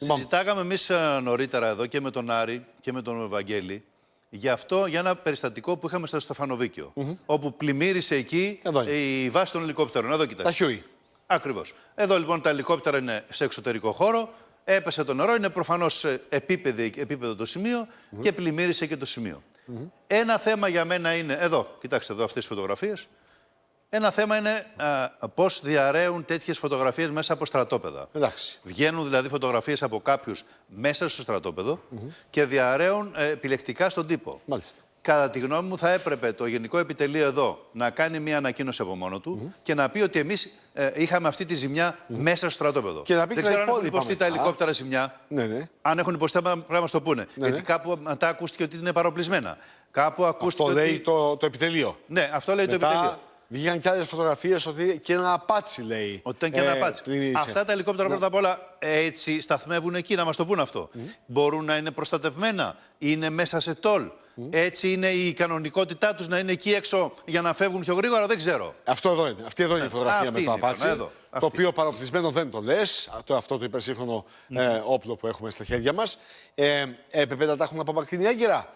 Συζητάγαμε εμείς ε, νωρίτερα εδώ και με τον Άρη και με τον Ευαγγέλη για αυτό, για ένα περιστατικό που είχαμε στο Στεφανοβίκιο. Όπου πλημμύρισε εκεί η βάση των ελικόπτερων. Εδώ κοιτάξτε. Τα χιούι. Ακριβώς. Εδώ λοιπόν τα ελικόπτερα είναι σε εξωτερικό χώρο. Έπεσε το νερό, είναι προφανώς επίπεδο το σημείο και πλημμύρισε και το σημείο. Ένα θέμα για μένα είναι. Εδώ, κοιτάξτε εδώ αυτές τις φωτογραφίες. Ένα θέμα είναι ε, πώς διαραίουν τέτοιες φωτογραφίες μέσα από στρατόπεδα. Εντάξει. Βγαίνουν δηλαδή φωτογραφίες από κάποιους μέσα στο στρατόπεδο και διαραίουν ε, επιλεκτικά στον τύπο. Μάλιστα. Κατά τη γνώμη μου, θα έπρεπε το Γενικό Επιτελείο εδώ να κάνει μια ανακοίνωση από μόνο του και να πει ότι εμείς ε, είχαμε αυτή τη ζημιά μέσα στο στρατόπεδο. Δεν ξέρω αν έχουν υποστεί τα ελικόπτερα ζημιά. Ναι, ναι. Αν έχουν υποστεί, πρέπει να το πούνε. Ναι, Γιατί ναι. κάπου μετά ακούστηκε ότι είναι παροπλισμένα. Κάπου ακούστηκε. Αυτό λέει το, το επιτελείο. Ναι, αυτό λέει το επιτελείο. Βγήκαν και άλλες φωτογραφίες ότι και ένα απάτσι λέει. Ότι ήταν και ένα ε, απάτσι. Αυτά τα ελικόπτερα ναι. πρώτα απ' όλα έτσι σταθμεύουν εκεί, να μας το πούν αυτό. Μπορούν να είναι προστατευμένα, είναι μέσα σε τόλ. Έτσι είναι η κανονικότητά τους να είναι εκεί έξω για να φεύγουν πιο γρήγορα, δεν ξέρω. Αυτό εδώ είναι. Αυτή εδώ είναι η ε, φωτογραφία με το απάτσι. Το οποίο παροπτισμένο δεν το λες. αυτό το υπερσύγχρονο ε, όπλο που έχουμε στα χέρια μας. Ε, επίπεδα τα έχουν από έγκυρα.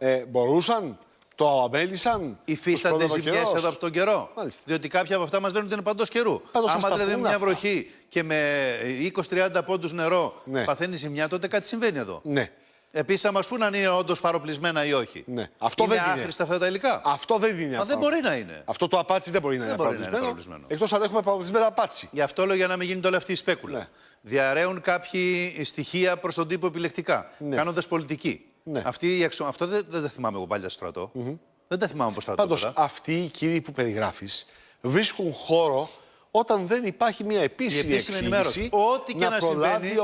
Ε, ε, μπορούσαν το αμέλησαν. Υφίστανται ζημιέ εδώ από τον καιρό. Μάλιστα. Διότι κάποια από αυτά μας λένε ότι είναι παντός καιρού. Πάντως Άμα δηλαδή μια βροχή και με 20-30 πόντους νερό ναι. παθαίνει ζημιά, τότε κάτι συμβαίνει εδώ. Ναι. Επίσης, θα μα πούνε αν είναι όντως παροπλισμένα ή όχι. Ναι. Αυτό είναι δεν είναι. άχρηστα αυτά τα υλικά. Αυτό δεν είναι. αυτό. δεν μπορεί να είναι. Αυτό το απάτσι δεν μπορεί να είναι. Δεν μπορεί να είναι Εκτός αν έχουμε παροπλισμένα απάτσι. Γι' αυτό λέω για να μην γίνεται όλη αυτή η σπέκουλα. Ναι. Διαραίουν κάποιοι στοιχεία προς τον τύπο επιλεκτικά, ναι. κάνοντας πολιτική. Ναι. Αυτή, αυτό δεν, δεν θυμάμαι εγώ πάλι τα στρατό. Δεν τα θυμάμαι πώ στρατό. Πάντως, αυτοί οι κύριοι που περιγράφεις βρίσκουν χώρο όταν δεν υπάρχει μια επίσημη, επίσημη εξήγηση ό,τι και να, συμβαίνει,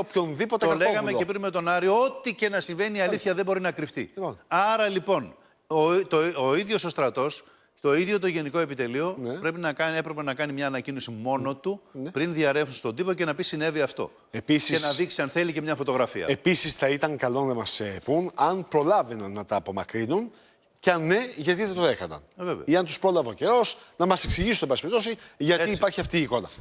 Το λέγαμε και πριν με τον Άρη, ό,τι και να συμβαίνει η αλήθεια δεν μπορεί να κρυφτεί. Λοιπόν. Άρα λοιπόν, ο, το, ο ίδιος ο το ίδιο το Γενικό Επιτελείο ναι. πρέπει να κάνει, έπρεπε να κάνει μια ανακοίνωση μόνο ναι. του ναι. πριν διαρρεύσουν στον τύπο και να πει συνέβη αυτό. Επίσης, και να δείξει, αν θέλει, και μια φωτογραφία. Επίσης, θα ήταν καλό να μας ε, πούν αν προλάβαιναν να τα απομακρύνουν και αν ναι, γιατί δεν το έκαναν. Ε, Ή αν τους πρόλαβε ο καιρός, να μας εξηγήσουν, εν πάση γιατί υπάρχει αυτή η εικόνα.